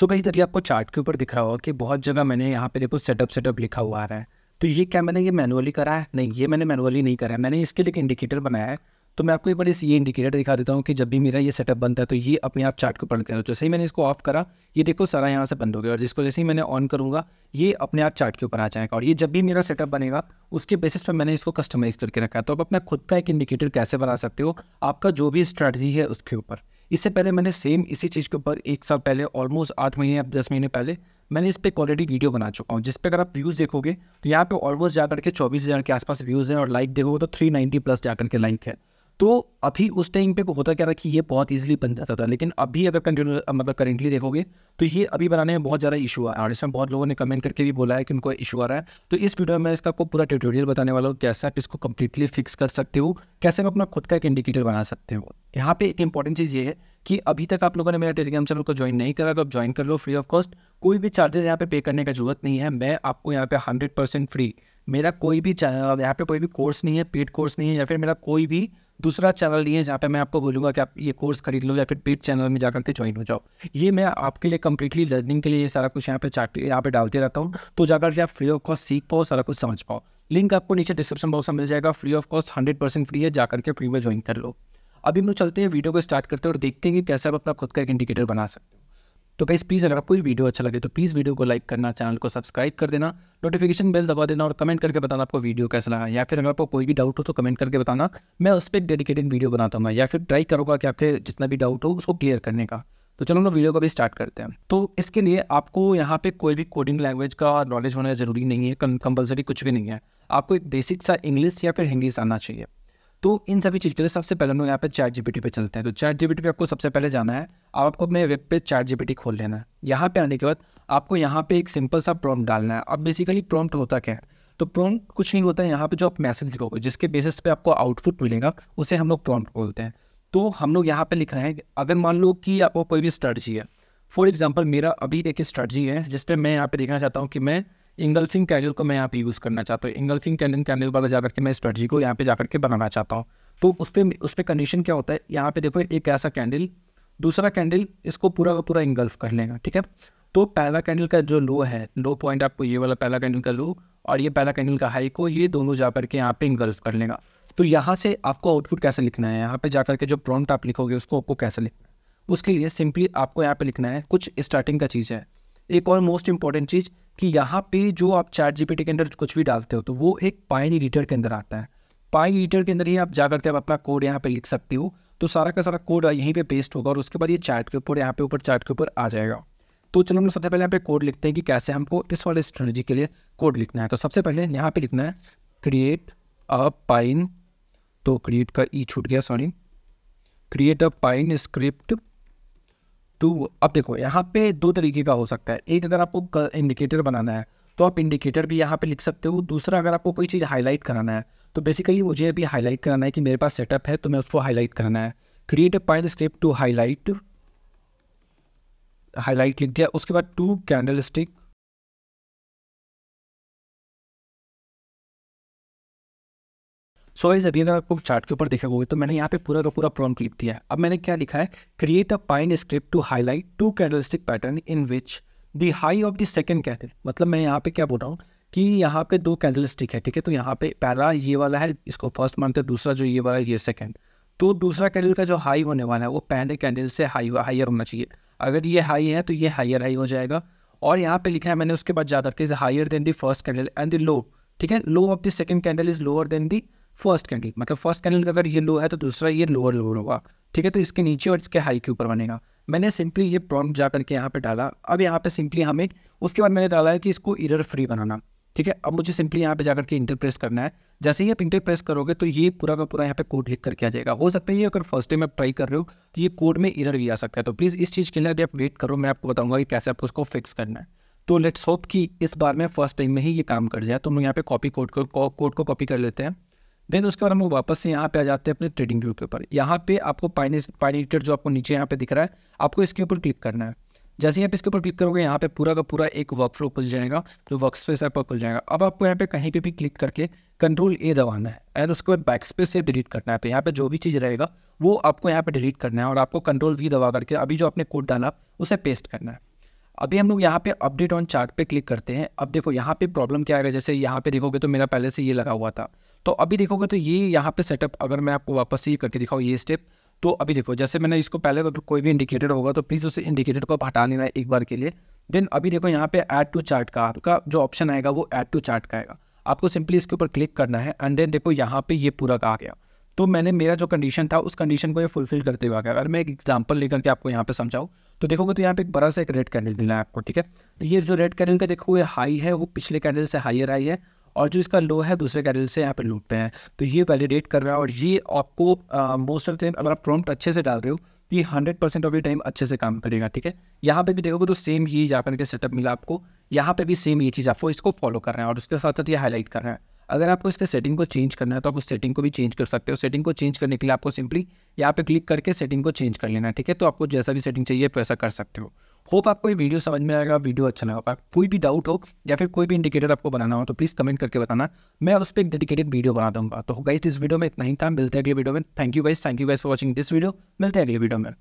सो भाई तभी आपको चार्ट के ऊपर दिख रहा होगा कि बहुत जगह मैंने यहाँ पे देखो सेटअप सेटअप लिखा हुआ आ रहा है तो ये क्या मैंने ये मैनुअली करा है नहीं ये मैंने मैनुअली नहीं करा है मैंने इसके लिए एक इंडिकेटर बनाया है तो मैं आपको एक बार इस ये इंडिकेटर दिखा देता हूँ कि जब भी मेरा ये सेटअप बनता है तो ये अपने आप चार्ट को बंद करो तो जैसे ही मैंने इसको ऑफ करा ये देखो सारा यहाँ से बंद हो गया और जिसको जैसे ही मैंने ऑन करूँगा ये अपने आप चार्ट के ऊपर आ जाएगा और ये जब भी मेरा सेटअप बनेगा उसके बेसिस पर मैंने इसको कस्टमाइज़ करके रखा है तो आप अपना खुद का एक इंडिकेटर कैसे बना सकते हो आपका जो भी स्ट्रैटी है उसके ऊपर इससे पहले मैंने सेम इसी चीज़ के ऊपर एक साल पहले ऑलमोस्ट आठ महीने या दस महीने पहले मैंने इस पर क्वालिटी वीडियो बना चुका हूँ जिस पर अगर आप व्यूज़ देखोगे तो यहाँ पे ऑलमोस्ट जा करके चौबीस हज़ार के आसपास व्यूज़ हैं और लाइक देखोगे तो थ्री नाइन्टी प्लस जा करके लाइक है तो अभी उस टाइम पे होता क्या था कि ये बहुत इजीली बन जाता था लेकिन अभी अगर कंटिन्यू मतलब करेंटली देखोगे तो ये अभी बनाने में बहुत ज़्यादा इशू आ रहा है इसमें बहुत लोगों ने कमेंट करके भी बोला है कि उनको इशू आ रहा है तो इस वीडियो में इसका आपको पूरा ट्यूटोरियल बताने वाला हूँ कैसे आप इसको कम्प्लीटली फिक्स कर सकते हो कैसे आप अपना खुद का एक इंडिकेटर बना सकते हो यहाँ पे एक इंपॉर्टेंट चीज़ ये है कि अभी तक आप लोगों ने मेरा टेलीग्राम चैनल को ज्वाइन नहीं करा तो आप ज्वाइन कर लो फ्री ऑफ कॉस्ट कोई भी चार्जेस यहाँ पे पे करने का जरूरत नहीं है मैं आपको यहाँ पे हंड्रेड परसेंट फ्री मेरा कोई भी यहाँ पे कोई भी कोर्स नहीं है पेड कोर्स नहीं है या फिर मेरा कोई भी दूसरा चैनल नहीं है जहाँ पे मैं आपको बोलूँगा कि आप ये कोर्स खरीद लो या फिर पेड चैनल में जाकर के ज्वाइन हो जाओ ये मैं आपके लिए कम्प्लीटली लर्निंग के लिए सारा कुछ यहाँ पे चार्ट यहाँ पे डालते रहता हूँ तो जाकर के आप फ्री ऑफ कॉस्ट सीख पाओ सारा कुछ समझ पाओ लिंक आपको नीचे डिस्क्रिप्शन बॉक्स में मिल जाएगा free of cost hundred percent free है जाकर के फ्री में ज्वाइन कर लो अभी हम लोग चलते हैं वीडियो को स्टार्ट करते हैं और देखते हैं कि कैसे आप अपना खुद का एक इंडिकेटर बना सकते हो तो कैसे प्लीज़ अगर आपको वीडियो अच्छा लगे तो प्लीज़ वीडियो को लाइक करना चैनल को सब्सक्राइब कर देना नोटिफिकेशन बेल दबा देना और कमेंट करके बताना आपको वीडियो कैसा लगा या फिर अगर आपको कोई भी डाउट हो तो कमेंट करके बताना मैं उस पर डेडिकेटेड वीडियो बनाता हूँ या फिर ट्राई करूँगा कि आपके जितना भी डाउट हो उसको क्लियर करने का तो चलो हम लोग वीडियो को भी स्टार्ट करते हैं तो इसके लिए आपको यहाँ पे कोई भी कोडिंग लैंग्वेज का नॉलेज होना जरूरी नहीं है कंपलसरी कुछ भी नहीं है आपको एक बेसिक सा इंग्लिश या फिर हिंदी आना चाहिए तो इन सभी चीज़ के लिए सबसे पहले हम लोग यहाँ पे चैट जीपीटी पे चलते हैं तो चैट जीपीटी पे आपको सबसे पहले जाना है आप आपको अपने वेब पे चैट जीपीटी खोल लेना है यहाँ पे आने के बाद आपको यहाँ पे एक सिंपल सा प्रॉम्प्ट डालना है अब बेसिकली प्रॉम्प्ट होता क्या है तो प्रॉम्प्ट कुछ नहीं होता है यहाँ पे जो आप मैसेज लिखोगे जिसके बेसिस पे आपको आउटपुट मिलेगा उसे हम लोग प्रॉम्प्ट बोलते हैं तो हम लोग यहाँ पे लिख रहे हैं अगर मान लो कि आपको कोई भी स्ट्रैटी है फॉर एग्जाम्पल मेरा अभी एक स्ट्रैटी है जिसपे मैं यहाँ पे देखना चाहता हूँ कि मैं इंगल्सिंग कैनल को मैं यहाँ पे यूज़ करना चाहता हूँ इंगल्सिंग कैनल कैनल पर जा करके मैं स्ट्रेटजी को यहाँ पे जा करके बनाना चाहता हूँ तो उस पर उस पर कंडीशन क्या होता है यहाँ पे देखो एक ऐसा कैंडल दूसरा कैंडल इसको पूरा का पूरा इंगल्फ कर लेगा ठीक है तो पहला कैंडल का जो लो है लो पॉइंट आपको ये वाला पहला कैंडल का लो और ये पहला कैंडल का हाई को ये दोनों जा करके यहाँ पे इंगल्फ कर लेगा तो यहाँ से आपको आउटपुट कैसे लिखना है यहाँ पे जा करके जो प्रॉम्प्ट आप लिखोगे उसको आपको कैसे लिखना है उसके लिए सिंपली आपको यहाँ पे लिखना है कुछ स्टार्टिंग का चीज़ है एक और मोस्ट इंपॉर्टेंट चीज़ कि यहाँ पे जो आप चैट जीपीटी के अंदर कुछ भी डालते हो तो वो एक पाइन रीटर के अंदर आता है पाइन रीटर के अंदर ही आप जाकर आप अपना कोड यहाँ पे लिख सकते हो तो सारा का सारा कोड यहीं पे पेस्ट होगा और उसके बाद ये चैट के ऊपर यहाँ पे ऊपर चैट के ऊपर आ जाएगा तो चलो हम सबसे पहले यहाँ पे कोड लिखते हैं कि कैसे हमको इस वाले स्ट्रेटेजी के लिए कोड लिखना है तो सबसे पहले यहाँ पे लिखना है क्रिएट अ पाइन तो क्रिएट का ई e छूट गया sorry create a Pine script to अब देखो यहाँ पे दो तरीके का हो सकता है एक अगर आपको इंडिकेटर बनाना है तो आप इंडिकेटर भी यहाँ पे लिख सकते हो दूसरा अगर आपको कोई चीज़ हाईलाइट कराना है तो बेसिकली मुझे अभी हाईलाइट कराना है कि मेरे पास सेटअप है तो मैं उसको हाईलाइट कराना है create a point step to highlight highlight लिख दिया उसके बाद टू कैंडल स्टिक सो इस अभी अगर आपको चार्ट के ऊपर देखा होगा तो मैंने यहाँ पे पूरा का पूरा प्रॉम्प्ट लिख दिया है अब मैंने क्या लिखा है create a Pine script to highlight to candlestick pattern in which the high of the second candle मतलब मैं यहाँ पे क्या बोल रहा हूँ कि यहाँ पे दो कैंडल स्टिक है ठीक है तो यहाँ पे पहला ये वाला है इसको फर्स्ट मानते हैं दूसरा जो ये वाला है ये सेकंड तो दूसरा कैंडल का जो हाई होने वाला है वो पहले कैंडल से हाई हाइयर होना चाहिए अगर ये हाई है तो ये हाइयर हाई हो जाएगा और यहाँ पे लिखा है मैंने उसके बाद ज़्यादा is higher than the first candle and the low ठीक है low of the second candle is lower than the first candle मतलब फर्स्ट कैंडल का अगर ये लो है तो दूसरा ये लोअर लोअर होगा ठीक है तो इसके नीचे और इसके हाई के ऊपर बनेगा मैंने सिंपली ये प्रॉम्प्ट जा करके यहाँ पे डाला अब यहाँ पे सिंपली हमें उसके बाद मैंने डाला है कि इसको इरर फ्री बनाना ठीक है अब मुझे सिंपली यहाँ पे जाकर के इंटर प्रेस करना है जैसे ही आप इंटर प्रेस करोगे तो ये पूरा का पूरा यहाँ पे कोड लिख करके आ जाएगा हो सकता है ये अगर फर्स्ट टाइम आप ट्राई कर रहे हो तो ये कोड में इरर भी आ सकता है तो प्लीज़ इस चीज़ के लिए अभी आप वेट करो मैं आपको बताऊँगा कि कैसे आपको उसको फिक्स करना है तो लेट्स होप कि इस बार में फर्स्ट टाइम में ही ये काम कर जाए तो हम यहाँ पे कॉपी कोड को कोड को कॉपी कर लेते हैं देन उसके बाद हम लोग वापस से यहाँ पे आ जाते हैं अपने ट्रेडिंग व्यू के ऊपर यहाँ पे आपको पाइनिस पाइनिटर जो आपको नीचे यहाँ पे दिख रहा है आपको इसके ऊपर क्लिक करना है जैसे ही आप इसके ऊपर क्लिक करोगे यहाँ पे पूरा का पूरा एक वर्क फ्लो खुल जाएगा जो वर्क स्पेस आपका खुल जाएगा अब आपको यहाँ पे कहीं पे भी क्लिक करके कंट्रोल ए दबाना है एंड उसके बाद बैक स्पेस से डिलीट करना है तो यहाँ पे जो भी चीज़ रहेगा वो आपको यहाँ पे डिलीट करना है और आपको कंट्रोल वी दबा करके अभी जो आपने कोड डाला उसे पेस्ट करना है अभी हम लोग यहाँ पे अपडेट ऑन चार्ट पे क्लिक करते हैं अब देखो यहाँ पे प्रॉब्लम क्या आ रहा है जैसे यहाँ पे देखोगे तो मेरा पहले से ये लगा हुआ था तो अभी देखोगे तो ये यहाँ पे सेटअप अगर मैं आपको वापस से ये करके दिखाऊँ ये स्टेप तो अभी देखो जैसे मैंने इसको पहले अगर कोई भी इंडिकेटर होगा तो प्लीज़ उसे इंडिकेटर को हटा लेना है एक बार के लिए देन अभी देखो यहाँ पे ऐड टू चार्ट का आपका जो ऑप्शन आएगा वो ऐड टू चार्ट का आएगा आपको सिंपली इसके ऊपर क्लिक करना है एंड देन देखो यहाँ पे ये पूरा आ गया तो मैंने मेरा जो कंडीशन था उस कंडीशन को ये फुलफिल करते हुए आ गया अगर मैं एक एग्जाम्पल लेकर के आपको यहाँ पर समझाऊँ तो देखोगे तो यहाँ पे एक बड़ा सा एक रेड कैंडल देना है आपको ठीक है तो ये जो रेड कैंडल का देखो ये हाई है वो पिछले कैंडल से हाइयर आई है और जो इसका लो है दूसरे कैंडल से यहाँ पे लूटते हैं तो ये वैलिडेट कर रहा है और ये आपको मोस्ट ऑफ टाइम अगर आप प्रॉम्प्ट अच्छे से डाल रहे हो तो ये hundred percent of the time अच्छे से काम करेगा ठीक है यहाँ पे भी देखोगे तो सेम ही यहाँ पर सेटअप मिला आपको यहाँ पे भी सेम ये चीज़ आपको इसको फॉलो कर रहे हैं और उसके साथ साथ ये हाईलाइट कर रहे हैं अगर आपको इसके सेटिंग को चेंज करना है तो आप उस सेटिंग को भी चेंज कर सकते हो सेटिंग को चेंज करने के लिए आपको सिंपली यहाँ पे क्लिक करके सेटिंग को चेंज कर लेना है ठीक है तो आपको जैसा भी सेटिंग चाहिए वैसा कर सकते हो होप आपको ये वीडियो समझ में आएगा वीडियो अच्छा लगा होगा कोई भी डाउट हो या फिर कोई भी इंडिकेटर आपको बनाना हो तो प्लीज़ कमेंट करके बताना मैं उस पर एक डेडिकेटेड वीडियो बना दूंगा तो गाइस इस वीडियो में इतना ही था मिलते हैं अगले वीडियो में thank you guys thank you guys for watching this video मिलते हैं अगले वीडियो में